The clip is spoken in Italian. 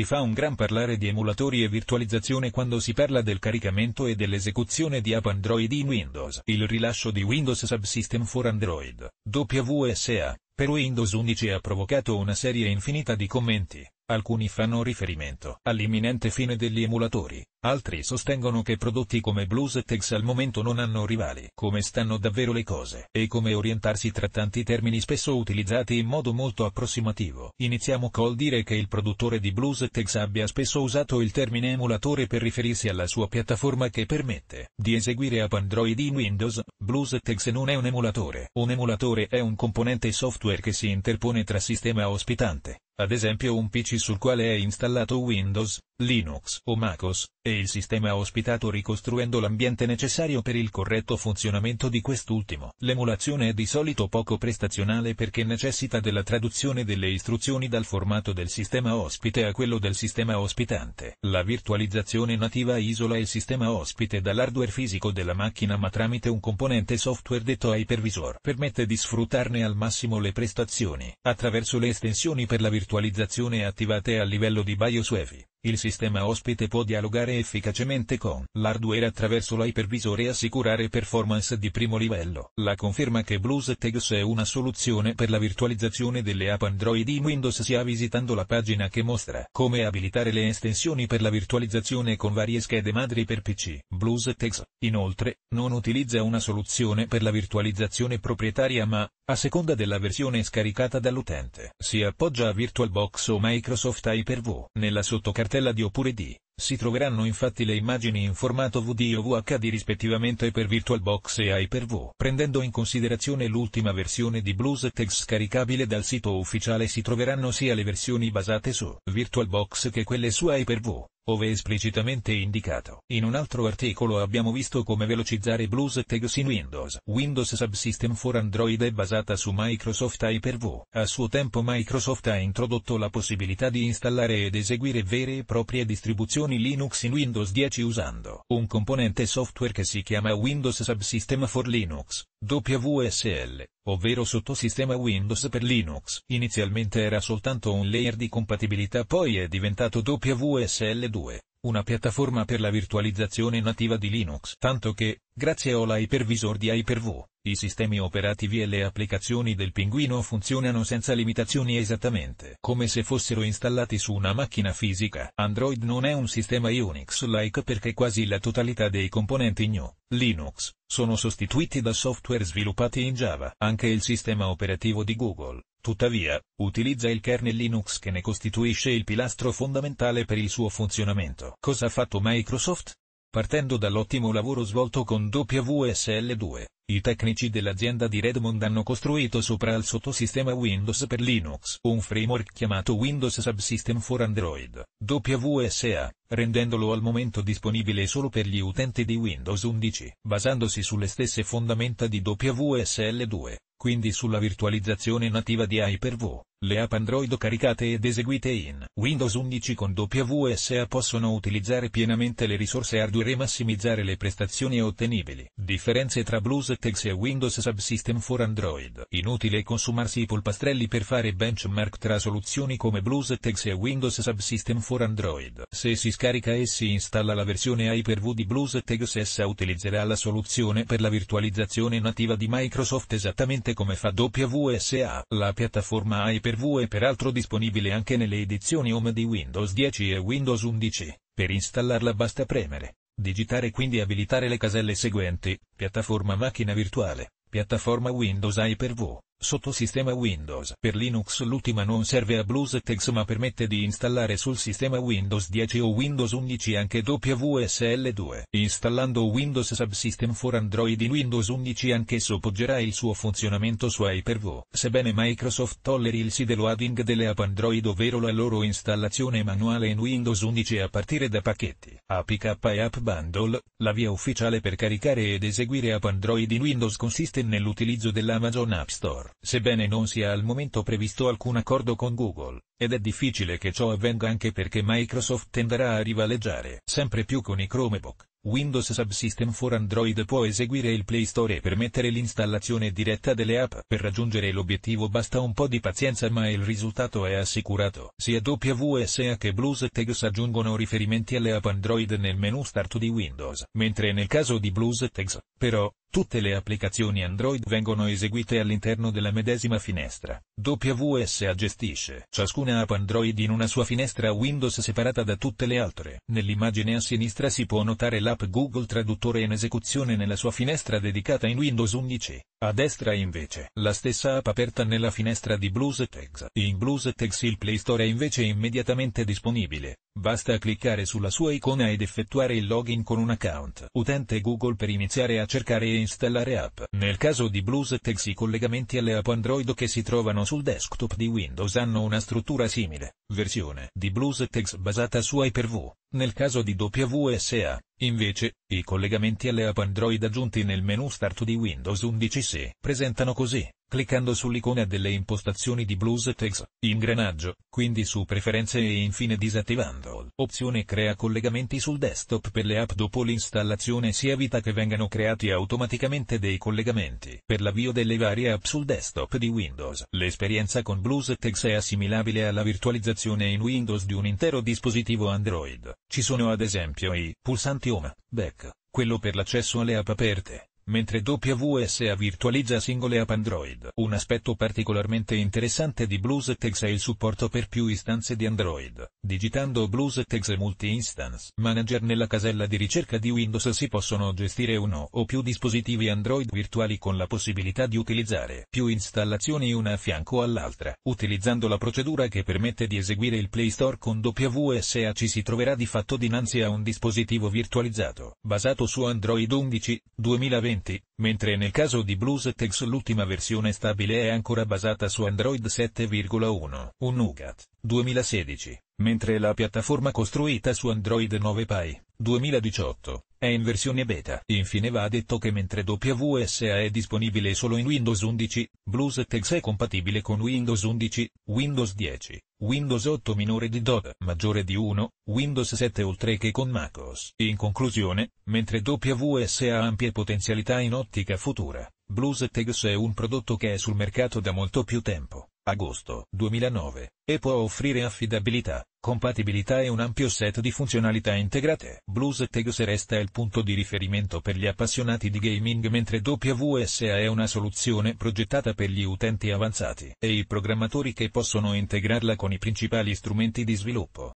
si fa un gran parlare di emulatori e virtualizzazione quando si parla del caricamento e dell'esecuzione di app Android in Windows. Il rilascio di Windows Subsystem for Android, WSA, per Windows 11 ha provocato una serie infinita di commenti. Alcuni fanno riferimento all'imminente fine degli emulatori, altri sostengono che prodotti come BlueStex al momento non hanno rivali. Come stanno davvero le cose e come orientarsi tra tanti termini spesso utilizzati in modo molto approssimativo. Iniziamo col dire che il produttore di BlueStex abbia spesso usato il termine emulatore per riferirsi alla sua piattaforma che permette di eseguire app Android in Windows. BlueStex non è un emulatore. Un emulatore è un componente software che si interpone tra sistema ospitante ad esempio un PC sul quale è installato Windows, Linux o MacOS, e il sistema ospitato ricostruendo l'ambiente necessario per il corretto funzionamento di quest'ultimo. L'emulazione è di solito poco prestazionale perché necessita della traduzione delle istruzioni dal formato del sistema ospite a quello del sistema ospitante. La virtualizzazione nativa isola il sistema ospite dall'hardware fisico della macchina ma tramite un componente software detto hypervisor permette di sfruttarne al massimo le prestazioni, attraverso le estensioni per la virtualizzazione attivate a livello di BIOS UEFI. Il sistema ospite può dialogare efficacemente con l'hardware attraverso l'hypervisore e assicurare performance di primo livello. La conferma che BlueStacks è una soluzione per la virtualizzazione delle app Android in Windows sia visitando la pagina che mostra come abilitare le estensioni per la virtualizzazione con varie schede madri per PC. BlueStacks, inoltre, non utilizza una soluzione per la virtualizzazione proprietaria ma, a seconda della versione scaricata dall'utente, si appoggia a VirtualBox o Microsoft Hyper-V. Nella sottocartella cartella di oppure di si troveranno infatti le immagini in formato VD o VHD rispettivamente per VirtualBox e Hyper-V. Prendendo in considerazione l'ultima versione di Blues BluesTex scaricabile dal sito ufficiale si troveranno sia le versioni basate su VirtualBox che quelle su Hyper-V ove esplicitamente indicato. In un altro articolo abbiamo visto come velocizzare Blues Tags in Windows. Windows Subsystem for Android è basata su Microsoft Hyper-V. A suo tempo Microsoft ha introdotto la possibilità di installare ed eseguire vere e proprie distribuzioni distribuzioni Linux in Windows 10 usando un componente software che si chiama Windows Subsystem for Linux, WSL, ovvero sottosistema Windows per Linux. Inizialmente era soltanto un layer di compatibilità poi è diventato WSL2, una piattaforma per la virtualizzazione nativa di Linux, tanto che, grazie Hypervisor di Hyper-V, i sistemi operativi e le applicazioni del pinguino funzionano senza limitazioni esattamente come se fossero installati su una macchina fisica. Android non è un sistema Unix-like perché quasi la totalità dei componenti GNU, Linux, sono sostituiti da software sviluppati in Java. Anche il sistema operativo di Google, Tuttavia, utilizza il kernel Linux che ne costituisce il pilastro fondamentale per il suo funzionamento. Cosa ha fatto Microsoft? Partendo dall'ottimo lavoro svolto con WSL2, i tecnici dell'azienda di Redmond hanno costruito sopra al sottosistema Windows per Linux un framework chiamato Windows Subsystem for Android, WSA, rendendolo al momento disponibile solo per gli utenti di Windows 11. Basandosi sulle stesse fondamenta di WSL2, quindi sulla virtualizzazione nativa di Hyper-V. Le app Android caricate ed eseguite in Windows 11 con WSA possono utilizzare pienamente le risorse hardware e massimizzare le prestazioni ottenibili. Differenze tra BlueStacks e Windows Subsystem for Android. Inutile consumarsi i polpastrelli per fare benchmark tra soluzioni come BlueStacks e Windows Subsystem for Android. Se si scarica e si installa la versione Hyper-V di BlueStacks essa utilizzerà la soluzione per la virtualizzazione nativa di Microsoft esattamente come fa WSA. La piattaforma Hyper per V è peraltro disponibile anche nelle edizioni Home di Windows 10 e Windows 11. Per installarla basta premere, digitare quindi abilitare le caselle seguenti, piattaforma macchina virtuale, piattaforma Windows Hyper-V, Sottosistema Windows Per Linux l'ultima non serve a BlueStacks ma permette di installare sul sistema Windows 10 o Windows 11 anche WSL2. Installando Windows Subsystem for Android in Windows 11 anch'esso poggerà il suo funzionamento su Hyper-V. Sebbene Microsoft tolleri il sideloading delle app Android ovvero la loro installazione manuale in Windows 11 a partire da pacchetti, APK e App Bundle, la via ufficiale per caricare ed eseguire app Android in Windows consiste nell'utilizzo dell'Amazon App Store sebbene non sia al momento previsto alcun accordo con Google, ed è difficile che ciò avvenga anche perché Microsoft tenderà a rivaleggiare sempre più con i Chromebook. Windows Subsystem for Android può eseguire il Play Store e permettere l'installazione diretta delle app. Per raggiungere l'obiettivo basta un po' di pazienza ma il risultato è assicurato. Sia WSA che BluesTags aggiungono riferimenti alle app Android nel menu Start di Windows, mentre nel caso di BluesTags, però, Tutte le applicazioni Android vengono eseguite all'interno della medesima finestra. WSA gestisce ciascuna app Android in una sua finestra Windows separata da tutte le altre. Nell'immagine a sinistra si può notare l'app Google Traduttore in esecuzione nella sua finestra dedicata in Windows 11. A destra invece, la stessa app aperta nella finestra di BluesTags. In BluesTags il Play Store è invece immediatamente disponibile. Basta cliccare sulla sua icona ed effettuare il login con un account utente Google per iniziare a cercare e installare app. Nel caso di BluesTags i collegamenti alle app Android che si trovano sul desktop di Windows hanno una struttura simile, versione di BluesTags basata su Hyper-V. Nel caso di WSA, Invece, i collegamenti alle app Android aggiunti nel menu Start di Windows 11 si presentano così. Cliccando sull'icona delle impostazioni di BluesTex, ingranaggio, quindi su preferenze e infine disattivando l'opzione crea collegamenti sul desktop per le app dopo l'installazione si evita che vengano creati automaticamente dei collegamenti per l'avvio delle varie app sul desktop di Windows. L'esperienza con BluesTex è assimilabile alla virtualizzazione in Windows di un intero dispositivo Android. Ci sono ad esempio i pulsanti Home, Back, quello per l'accesso alle app aperte mentre WSA virtualizza singole app Android. Un aspetto particolarmente interessante di BlueStex è il supporto per più istanze di Android. Digitando BlueStex Multi-Instance Manager nella casella di ricerca di Windows si possono gestire uno o più dispositivi Android virtuali con la possibilità di utilizzare più installazioni una a fianco all'altra. Utilizzando la procedura che permette di eseguire il Play Store con WSA ci si troverà di fatto dinanzi a un dispositivo virtualizzato, basato su Android 11, 2020 precedenti, mentre nel caso di BluesTex l'ultima versione stabile è ancora basata su Android 7.1, un Nougat, 2016, mentre la piattaforma costruita su Android 9 Pie, 2018, è in versione beta. Infine va detto che mentre WSA è disponibile solo in Windows 11, BluesTex è compatibile con Windows 11, Windows 10, Windows 8 minore di DOT maggiore di 1, Windows 7 oltre che con MacOS. In conclusione, mentre WSA ha ampie potenzialità in ottica futura, BluesTex è un prodotto che è sul mercato da molto più tempo agosto 2009, e può offrire affidabilità, compatibilità e un ampio set di funzionalità integrate. Blues BluesTegs resta il punto di riferimento per gli appassionati di gaming mentre WSA è una soluzione progettata per gli utenti avanzati e i programmatori che possono integrarla con i principali strumenti di sviluppo.